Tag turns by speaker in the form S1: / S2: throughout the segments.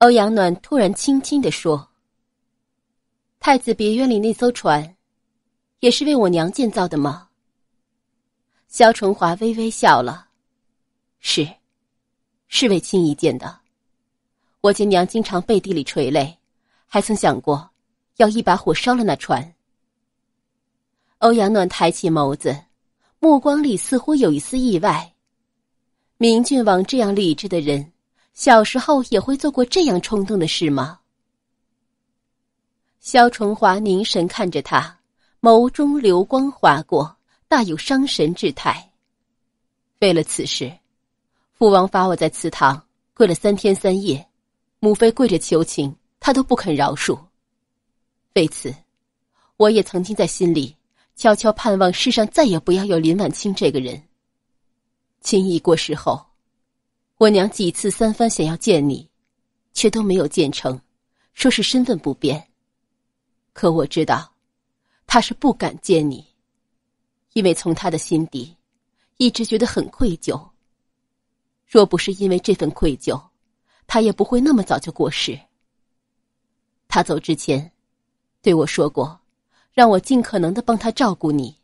S1: 欧阳暖突然轻轻的说：“太子别院里那艘船，也是为我娘建造的吗？”萧崇华微微笑了：“是，是为青姨建的。我见娘经常背地里垂泪，还曾想过，要一把火烧了那船。”欧阳暖抬起眸子，目光里似乎有一丝意外。明郡王这样理智的人。小时候也会做过这样冲动的事吗？萧崇华凝神看着他，眸中流光划过，大有伤神之态。为了此事，父王罚我在祠堂跪了三天三夜，母妃跪着求情，他都不肯饶恕。为此，我也曾经在心里悄悄盼望世上再也不要有林婉清这个人。秦逸过世后。我娘几次三番想要见你，却都没有见成，说是身份不便。可我知道，她是不敢见你，因为从她的心底，一直觉得很愧疚。若不是因为这份愧疚，她也不会那么早就过世。她走之前，对我说过，让我尽可能的帮他照顾你。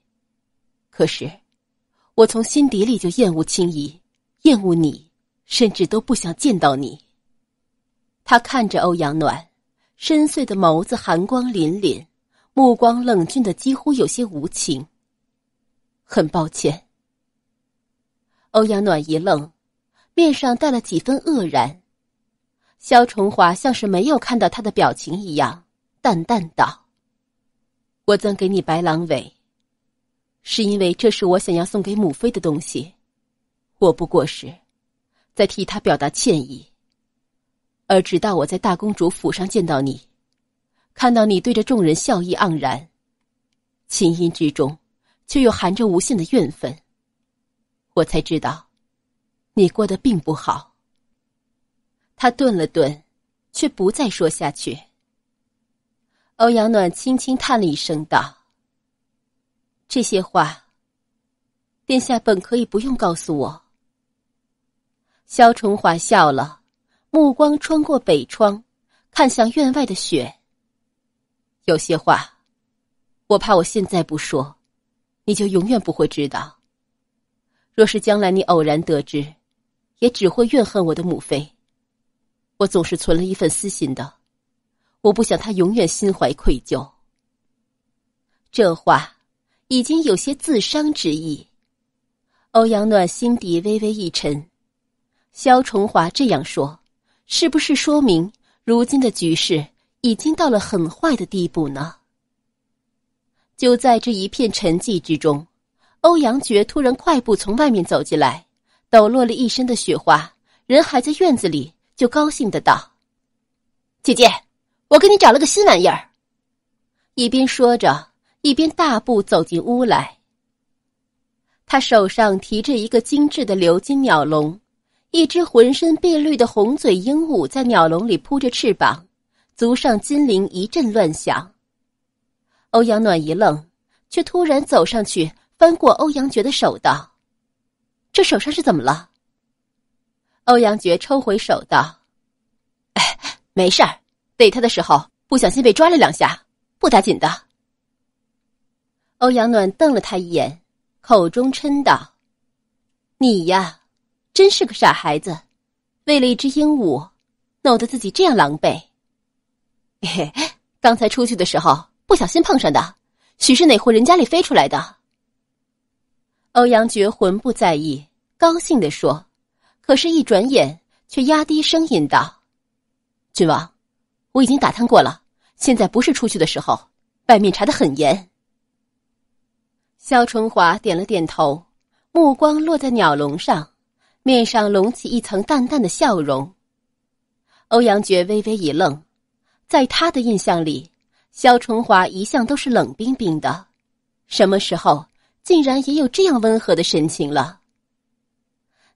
S1: 可是，我从心底里就厌恶青姨，厌恶你。甚至都不想见到你。他看着欧阳暖，深邃的眸子寒光凛凛，目光冷峻的几乎有些无情。很抱歉。欧阳暖一愣，面上带了几分愕然。肖崇华像是没有看到他的表情一样，淡淡道：“我赠给你白狼尾，是因为这是我想要送给母妃的东西。我不过是。”在替他表达歉意，而直到我在大公主府上见到你，看到你对着众人笑意盎然，琴音之中却又含着无限的怨愤，我才知道，你过得并不好。他顿了顿，却不再说下去。欧阳暖轻轻叹了一声，道：“这些话，殿下本可以不用告诉我。”萧崇华笑了，目光穿过北窗，看向院外的雪。有些话，我怕我现在不说，你就永远不会知道。若是将来你偶然得知，也只会怨恨我的母妃。我总是存了一份私心的，我不想他永远心怀愧疚。这话已经有些自伤之意，欧阳暖心底微微一沉。萧崇华这样说，是不是说明如今的局势已经到了很坏的地步呢？就在这一片沉寂之中，欧阳珏突然快步从外面走进来，抖落了一身的雪花，人还在院子里，就高兴的道：“姐姐，我给你找了个新玩意儿。”一边说着，一边大步走进屋来。他手上提着一个精致的鎏金鸟笼。一只浑身碧绿的红嘴鹦鹉在鸟笼里扑着翅膀，足上金铃一阵乱响。欧阳暖一愣，却突然走上去翻过欧阳珏的手道：“这手上是怎么了？”欧阳珏抽回手道：“哎，没事儿，逮他的时候不小心被抓了两下，不打紧的。”欧阳暖瞪了他一眼，口中嗔道：“你呀。”真是个傻孩子，为了一只鹦鹉，弄得自己这样狼狈。刚才出去的时候不小心碰上的，许是哪户人家里飞出来的。欧阳珏魂不在意，高兴地说：“可是，一转眼却压低声音道，郡王，我已经打探过了，现在不是出去的时候，外面查的很严。”肖春华点了点头，目光落在鸟笼上。面上隆起一层淡淡的笑容。欧阳珏微微一愣，在他的印象里，萧崇华一向都是冷冰冰的，什么时候竟然也有这样温和的神情了？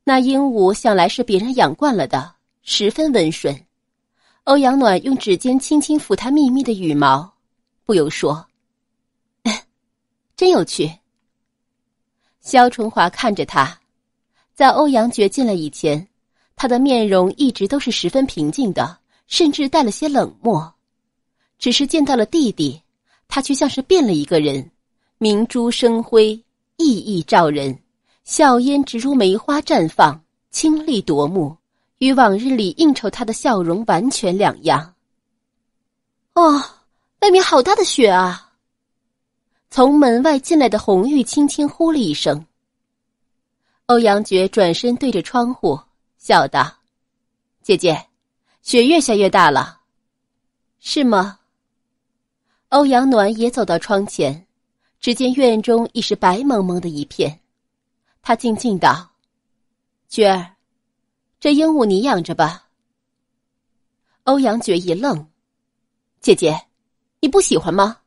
S1: 那鹦鹉向来是别人养惯了的，十分温顺。欧阳暖用指尖轻轻抚它密密的羽毛，不由说：“真有趣。”萧崇华看着他。在欧阳珏进来以前，他的面容一直都是十分平静的，甚至带了些冷漠。只是见到了弟弟，他却像是变了一个人，明珠生辉，熠熠照人，笑颜直如梅花绽放，清丽夺目，与往日里应酬他的笑容完全两样。哦，外面好大的雪啊！从门外进来的红玉轻轻呼了一声。欧阳珏转身对着窗户笑道：“姐姐，雪越下越大了，是吗？”欧阳暖也走到窗前，只见院中已是白蒙蒙的一片。他静静道：“珏儿，这鹦鹉你养着吧。”欧阳珏一愣：“姐姐，你不喜欢吗？”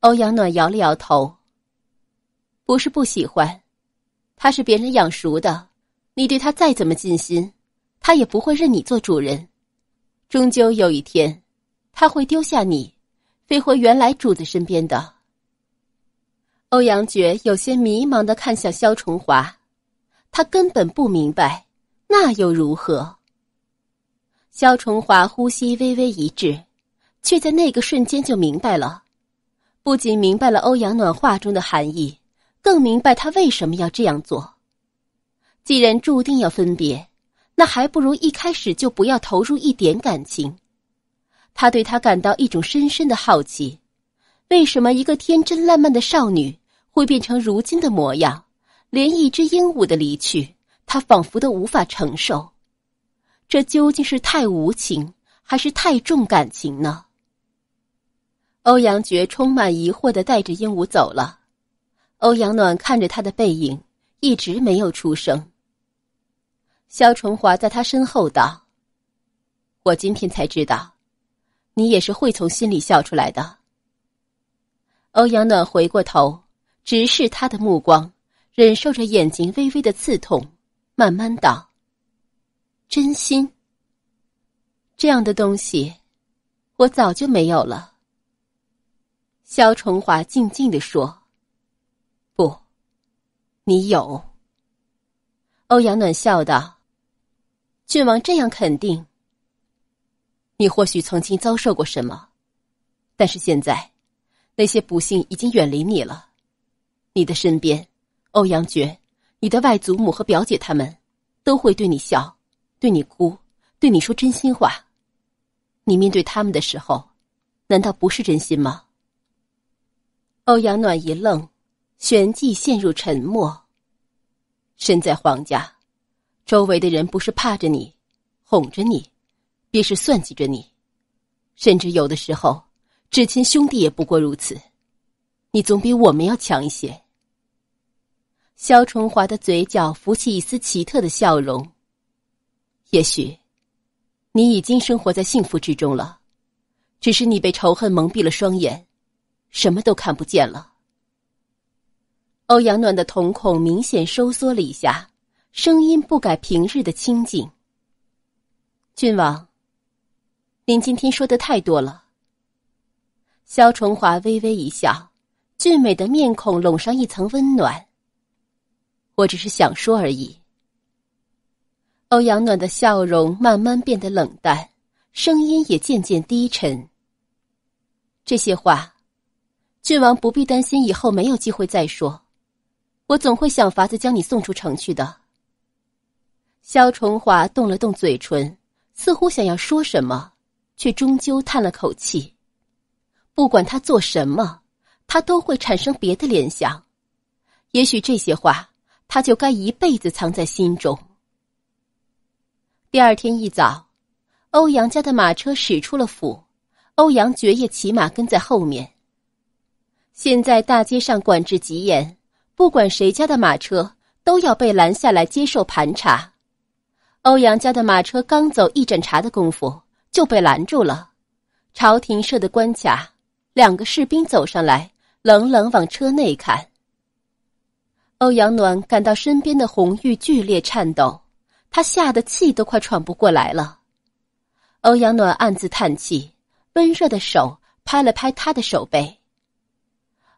S1: 欧阳暖摇了摇头：“不是不喜欢。”他是别人养熟的，你对他再怎么尽心，他也不会认你做主人。终究有一天，他会丢下你，飞回原来主子身边的。欧阳珏有些迷茫的看向萧崇华，他根本不明白，那又如何？萧崇华呼吸微微一滞，却在那个瞬间就明白了，不仅明白了欧阳暖话中的含义。更明白他为什么要这样做。既然注定要分别，那还不如一开始就不要投入一点感情。他对他感到一种深深的好奇：为什么一个天真烂漫的少女会变成如今的模样？连一只鹦鹉的离去，他仿佛都无法承受。这究竟是太无情，还是太重感情呢？欧阳珏充满疑惑的带着鹦鹉走了。欧阳暖看着他的背影，一直没有出声。肖崇华在他身后道：“我今天才知道，你也是会从心里笑出来的。”欧阳暖回过头，直视他的目光，忍受着眼睛微微的刺痛，慢慢道：“真心。这样的东西，我早就没有了。”肖崇华静静地说。你有，欧阳暖笑道：“郡王这样肯定，你或许曾经遭受过什么，但是现在，那些不幸已经远离你了。你的身边，欧阳珏，你的外祖母和表姐，他们都会对你笑，对你哭，对你说真心话。你面对他们的时候，难道不是真心吗？”欧阳暖一愣。旋即陷入沉默。身在皇家，周围的人不是怕着你，哄着你，便是算计着你，甚至有的时候，至亲兄弟也不过如此。你总比我们要强一些。肖崇华的嘴角浮起一丝奇特的笑容。也许，你已经生活在幸福之中了，只是你被仇恨蒙蔽了双眼，什么都看不见了。欧阳暖的瞳孔明显收缩了一下，声音不改平日的清静。郡王，您今天说的太多了。萧崇华微微一笑，俊美的面孔笼上一层温暖。我只是想说而已。欧阳暖的笑容慢慢变得冷淡，声音也渐渐低沉。这些话，郡王不必担心，以后没有机会再说。我总会想法子将你送出城去的。萧崇华动了动嘴唇，似乎想要说什么，却终究叹了口气。不管他做什么，他都会产生别的联想。也许这些话，他就该一辈子藏在心中。第二天一早，欧阳家的马车驶出了府，欧阳珏也骑马跟在后面。现在大街上管制极严。不管谁家的马车都要被拦下来接受盘查。欧阳家的马车刚走一盏茶的功夫就被拦住了，朝廷设的关卡，两个士兵走上来，冷冷往车内看。欧阳暖感到身边的红玉剧烈颤抖，他吓得气都快喘不过来了。欧阳暖暗自叹气，温热的手拍了拍他的手背。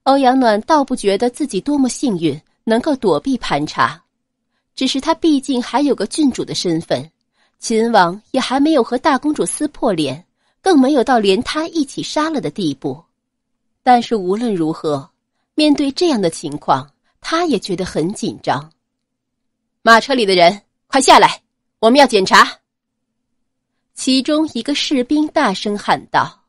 S1: 欧阳暖倒不觉得自己多么幸运，能够躲避盘查，只是他毕竟还有个郡主的身份，秦王也还没有和大公主撕破脸，更没有到连他一起杀了的地步。但是无论如何，面对这样的情况，他也觉得很紧张。马车里的人，快下来，我们要检查。其中一个士兵大声喊道。